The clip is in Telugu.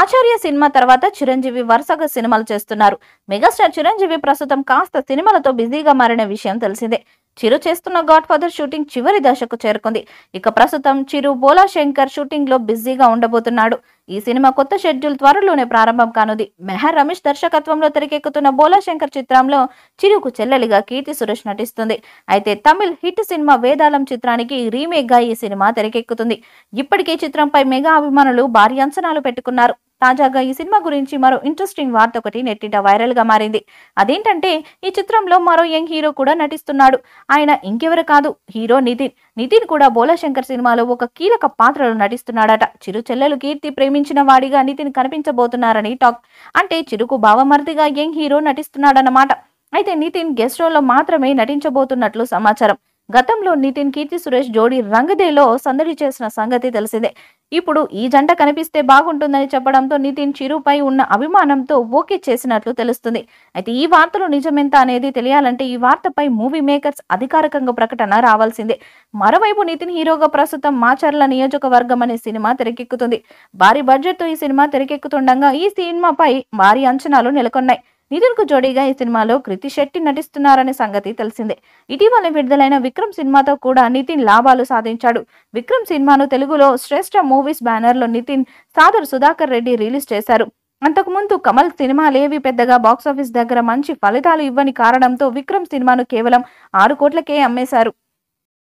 ఆచార్య సినిమా తర్వాత చిరంజీవి వరుసగా సినిమాలు చేస్తున్నారు మెగాస్టార్ చిరంజీవి ప్రస్తుతం కాస్త సినిమాలతో బిజీగా మారిన విషయం తెలిసిందే చిరు చేస్తున్న గాడ్ ఫాదర్ షూటింగ్ చివరి దశకు చేరుకుంది ఇక ప్రస్తుతం చిరు బోలా శంకర్ షూటింగ్ లో బిజీగా ఉండబోతున్నాడు ఈ సినిమా కొత్త షెడ్యూల్ త్వరలోనే ప్రారంభం కానుంది మెహర్ రమేష్ దర్శకత్వంలో తెరకెక్కుతున్న బోలాశంకర్ చిత్రంలో చిరుకు చెల్లెలిగా కీర్తి సురేష్ నటిస్తుంది అయితే తమిళ్ హిట్ సినిమా వేదాళం చిత్రానికి రీమేక్ గా ఈ సినిమా తెరకెక్కుతుంది ఇప్పటికే చిత్రంపై మెగా అభిమానులు భారీ అంచనాలు పెట్టుకున్నారు తాజాగా ఈ సినిమా గురించి మరో ఇంట్రెస్టింగ్ వార్త ఒకటి నెట్టింట గా మారింది అదేంటంటే ఈ చిత్రంలో మరో యంగ్ హీరో కూడా నటిస్తున్నాడు ఆయన ఇంకెవరు కాదు హీరో నితిన్ నితిన్ కూడా బోలాశంకర్ సినిమాలో ఒక కీలక పాత్రలో నటిస్తున్నాడట చిరు చెల్లెలు కీర్తి ప్రేమ ప్రేమించిన వాడిగా నితిన్ కనిపించబోతున్నారని టాక్ అంటే చిరుకు భావమర్దిగా యంగ్ హీరో నటిస్తున్నాడన్నమాట అయితే నితిన్ గెస్ట్ రోల్లో మాత్రమే నటించబోతున్నట్లు సమాచారం గతంలో నితిన్ కీర్తి సురేష్ జోడీ రంగదేలో సందడి చేసిన సంగతి తెలిసిందే ఇప్పుడు ఈ జంట కనిపిస్తే బాగుంటుందని చెప్పడంతో నితిన్ చిరుపై ఉన్న అభిమానంతో ఓకే చేసినట్లు తెలుస్తుంది అయితే ఈ వార్తలు నిజమెంత అనేది తెలియాలంటే ఈ వార్తపై మూవీ మేకర్స్ అధికారికంగా ప్రకటన రావాల్సిందే మరోవైపు నితిన్ హీరోగా ప్రస్తుతం మాచర్ల నియోజకవర్గం అనే సినిమా తెరకెక్కుతుంది భారీ బడ్జెట్తో ఈ సినిమా తెరకెక్కుతుండగా ఈ సినిమాపై భారీ అంచనాలు నెలకొన్నాయి నిధులకు జోడీగా ఈ సినిమాలో కృతి శెట్టి నటిస్తున్నారనే సంగతి తెలిసిందే ఇటీవల విడుదలైన విక్రమ్ సినిమాతో కూడా నితిన్ లాభాలు సాధించాడు విక్రమ్ సినిమాను తెలుగులో శ్రేష్ఠ మూవీస్ బ్యానర్లో నితిన్ సాదర్ సుధాకర్ రెడ్డి రిలీజ్ చేశారు అంతకుముందు కమల్ సినిమాలేవి పెద్దగా బాక్సాఫీస్ దగ్గర మంచి ఫలితాలు ఇవ్వని కారణంతో విక్రమ్ సినిమాను కేవలం ఆరు కోట్లకే అమ్మేశారు